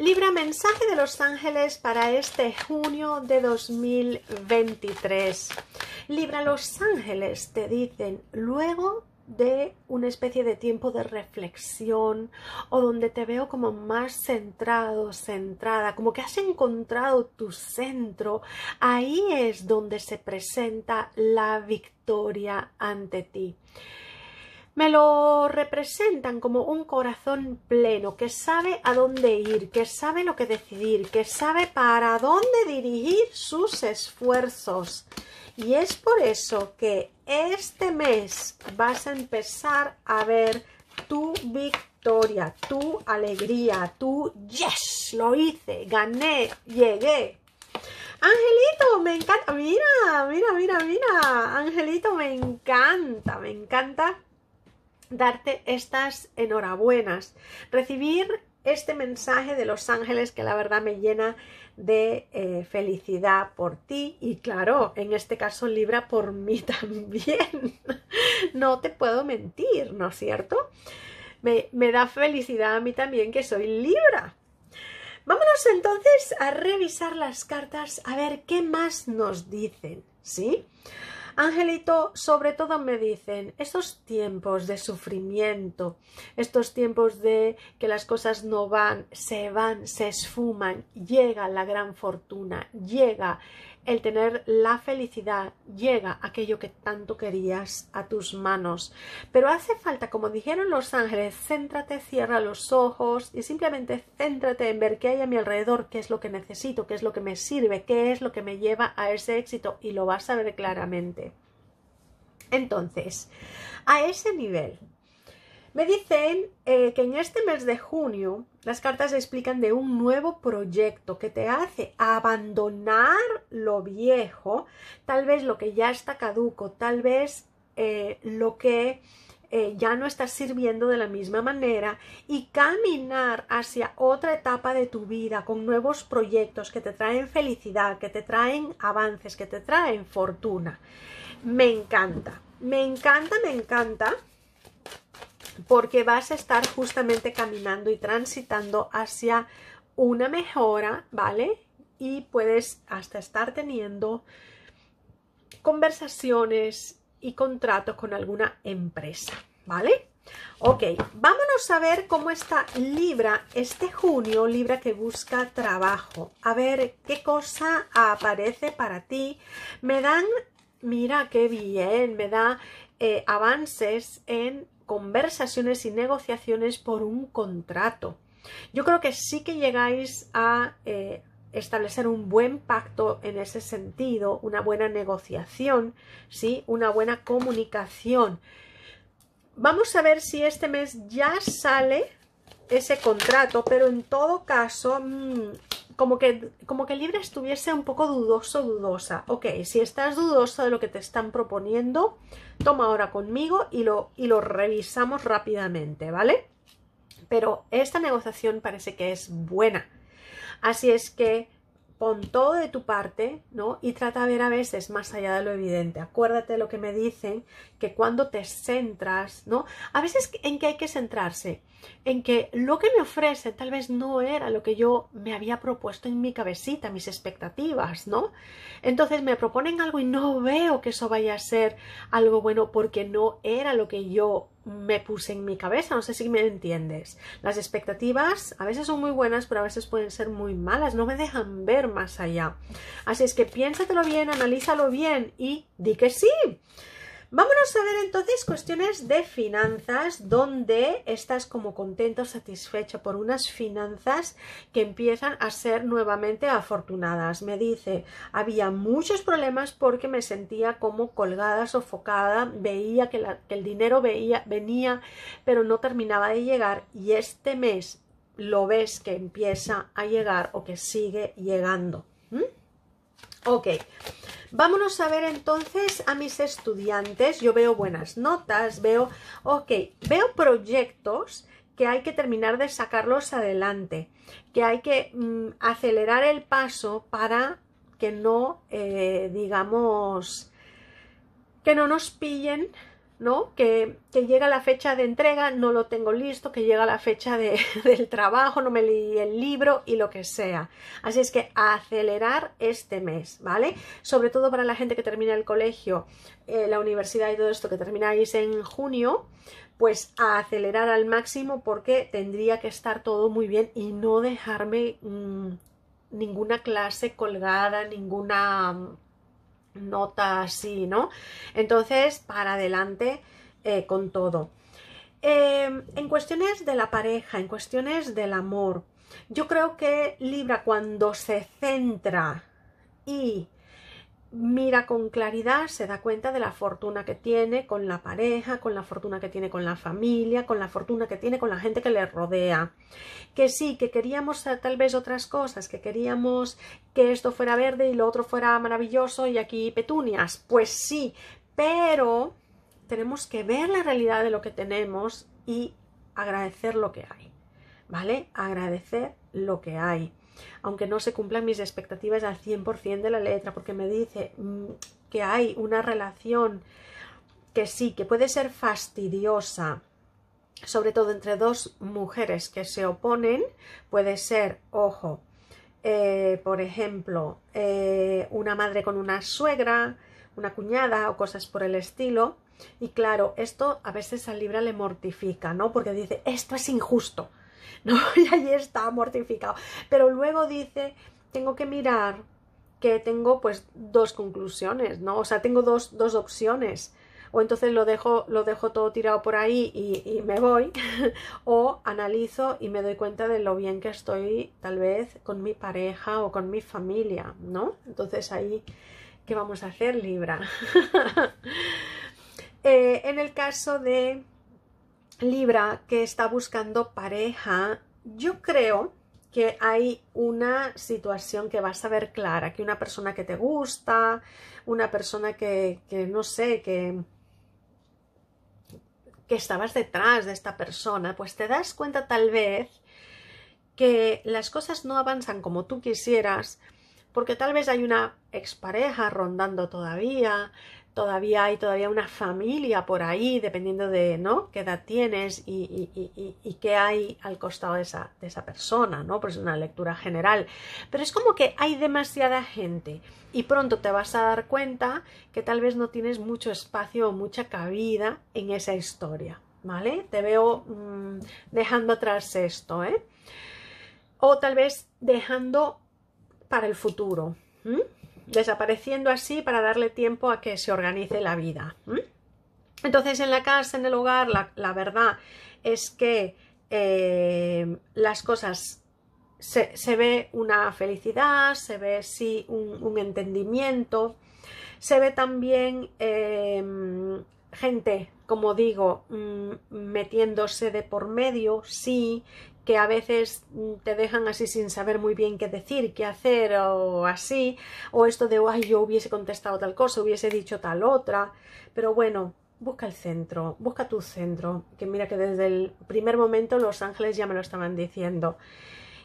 Libra, mensaje de los ángeles para este junio de 2023. Libra, los ángeles te dicen luego de una especie de tiempo de reflexión o donde te veo como más centrado, centrada, como que has encontrado tu centro, ahí es donde se presenta la victoria ante ti me lo representan como un corazón pleno, que sabe a dónde ir, que sabe lo que decidir, que sabe para dónde dirigir sus esfuerzos. Y es por eso que este mes vas a empezar a ver tu victoria, tu alegría, tu yes, lo hice, gané, llegué. Angelito, me encanta, mira, mira, mira, mira, Angelito, me encanta, me encanta darte estas enhorabuenas, recibir este mensaje de los ángeles que la verdad me llena de eh, felicidad por ti y claro, en este caso Libra por mí también. no te puedo mentir, ¿no es cierto? Me, da felicidad a mí también que soy Libra. Vámonos entonces a revisar las cartas a ver qué más nos dicen, ¿sí? sí Angelito, sobre todo me dicen, estos tiempos de sufrimiento, estos tiempos de que las cosas no van, se van, se esfuman, llega la gran fortuna, llega el tener la felicidad, llega aquello que tanto querías a tus manos. Pero hace falta, como dijeron los ángeles, céntrate, cierra los ojos y simplemente céntrate en ver qué hay a mi alrededor, qué es lo que necesito, qué es lo que me sirve, qué es lo que me lleva a ese éxito y lo vas a ver claramente. Entonces, a ese nivel, me dicen eh, que en este mes de junio las cartas explican de un nuevo proyecto que te hace abandonar lo viejo, tal vez lo que ya está caduco, tal vez eh, lo que eh, ya no estás sirviendo de la misma manera y caminar hacia otra etapa de tu vida con nuevos proyectos que te traen felicidad, que te traen avances, que te traen fortuna. Me encanta, me encanta, me encanta porque vas a estar justamente caminando y transitando hacia una mejora, ¿vale? Y puedes hasta estar teniendo conversaciones y contratos con alguna empresa, ¿vale? Ok, vámonos a ver cómo está Libra este junio, Libra que busca trabajo. A ver qué cosa aparece para ti. Me dan, mira qué bien, me da eh, avances en conversaciones y negociaciones por un contrato. Yo creo que sí que llegáis a eh, establecer un buen pacto en ese sentido, una buena negociación, ¿sí? una buena comunicación. Vamos a ver si este mes ya sale ese contrato, pero en todo caso, mm, como, que, como que Libra estuviese un poco dudoso, dudosa. Ok, si estás dudoso de lo que te están proponiendo, toma ahora conmigo y lo, y lo revisamos rápidamente, ¿vale? Pero esta negociación parece que es buena Así es que pon todo de tu parte, ¿no? Y trata de ver a veces más allá de lo evidente. Acuérdate de lo que me dicen, que cuando te centras, ¿no? A veces en que hay que centrarse, en que lo que me ofrecen tal vez no era lo que yo me había propuesto en mi cabecita, mis expectativas, ¿no? Entonces me proponen algo y no veo que eso vaya a ser algo bueno porque no era lo que yo me puse en mi cabeza, no sé si me entiendes. Las expectativas a veces son muy buenas, pero a veces pueden ser muy malas, no me dejan ver más allá. Así es que piénsatelo bien, analízalo bien y di que sí. Vámonos a ver entonces cuestiones de finanzas, donde estás como contento, satisfecho por unas finanzas que empiezan a ser nuevamente afortunadas. Me dice, había muchos problemas porque me sentía como colgada, sofocada, veía que, el dinero veía, venía, pero no terminaba de llegar y este mes lo ves que empieza a llegar o que sigue llegando. Ok, vámonos a ver entonces a mis estudiantes. Yo veo buenas notas, veo, ok, veo proyectos que hay que terminar de sacarlos adelante, que hay que mm, acelerar el paso para que no, eh, digamos, que no nos pillen ¿no? Que, llega la fecha de entrega, no lo tengo listo, que llega la fecha del trabajo, no me leí el libro y lo que sea. Así es que acelerar este mes, ¿vale? Sobre todo para la gente que termina el colegio, eh, la universidad y todo esto que termináis en junio, pues acelerar al máximo porque tendría que estar todo muy bien y no dejarme mm, ninguna clase colgada, ninguna nota así, ¿no? Entonces, para adelante eh, con todo. Em, en cuestiones de la pareja, en cuestiones del amor, yo creo que Libra cuando se centra y mira con claridad, se da cuenta de la fortuna que tiene con la pareja, con la fortuna que tiene con la familia, con la fortuna que tiene con la gente que le rodea. Que sí, que queríamos tal vez otras cosas, que queríamos que esto fuera verde y lo otro fuera maravilloso y aquí petunias. Pues sí, pero tenemos que ver la realidad de lo que tenemos y agradecer lo que hay. ¿Vale? Agradecer lo que hay aunque no se cumplan mis expectativas al 100% de la letra, porque me dice mm, que hay una relación que sí, que puede ser fastidiosa, sobre todo entre dos mujeres que se oponen, puede ser, ojo, eh, por ejemplo, eh, una madre con una suegra, una cuñada o cosas por el estilo. Y claro, esto a veces al Libra le mortifica, ¿no? Porque dice, esto es injusto. ¿no? Y ahí está mortificado. Pero luego dice, tengo que mirar que tengo pues dos conclusiones, ¿no? O sea, tengo dos, dos opciones. O entonces lo dejo, lo dejo todo tirado por ahí y, me voy. o analizo y me doy cuenta de lo bien que estoy tal vez con mi pareja o con mi familia, ¿no? Entonces ahí, ¿qué vamos a hacer, Libra? Eh, en el caso de Libra que está buscando pareja, yo creo que hay una situación que vas a ver clara, que una persona que te gusta, una persona que, que no sé, que, que estabas detrás de esta persona, pues te das cuenta tal vez que las cosas no avanzan como tú quisieras, porque tal vez hay una expareja rondando todavía, todavía hay todavía una familia por ahí, dependiendo de ¿no? qué edad tienes y, qué hay al costado de esa, de esa persona, ¿no? pues es una lectura general. Pero es como que hay demasiada gente y pronto te vas a dar cuenta que tal vez no tienes mucho espacio o mucha cabida en esa historia, ¿vale? Te veo mm, dejando atrás esto, ¿eh? O tal vez dejando para el futuro desapareciendo así para darle tiempo a que se organice la vida. Entonces en la casa, en el hogar, la, verdad es que eh, las cosas se, ve una felicidad, se ve sí un, entendimiento, se ve también eh, gente, como digo, mm, metiéndose de por medio, sí, que a veces mm, te dejan así sin saber muy bien qué decir, qué hacer o así, o esto de, ay, yo hubiese contestado tal cosa, hubiese dicho tal otra, pero bueno, busca el centro, busca tu centro, que mira que desde el primer momento los ángeles ya me lo estaban diciendo.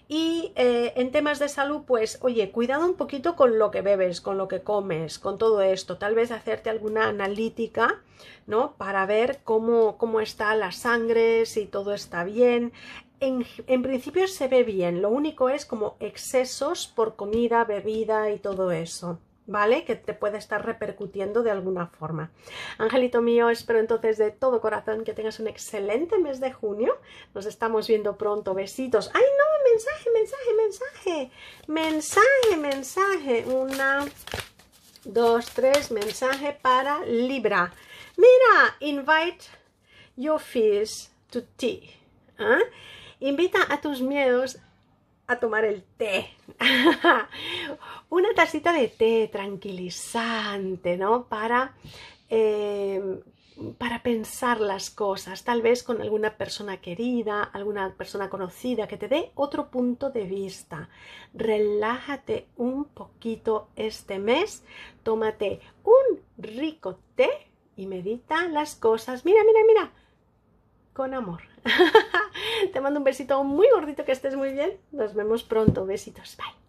Y eh, en temas de salud, pues oye, cuidado un poquito con lo que bebes, con lo que comes, con todo esto. Tal vez hacerte alguna analítica, ¿no? Para ver cómo, cómo está la sangre, si todo está bien en, principio se ve bien, lo único es como excesos por comida, bebida y todo eso, ¿vale? Que te puede estar repercutiendo de alguna forma. Angelito mío, espero entonces de todo corazón que tengas un excelente mes de junio. Nos estamos viendo pronto, besitos. ¡Ay no! Mensaje, mensaje, mensaje. Mensaje, mensaje. Una, dos, tres, mensaje para Libra. Mira, invite your fears to tea. ¿Ah? Invita a tus miedos a tomar el té. Una tacita de té tranquilizante, ¿no? Para, eh, para pensar las cosas, tal vez con alguna persona querida, alguna persona conocida que te dé otro punto de vista. Relájate un poquito este mes, tómate un rico té y medita las cosas. Mira, mira, mira, con amor. Te mando un besito muy gordito, que estés muy bien. Nos vemos pronto. Besitos. Bye.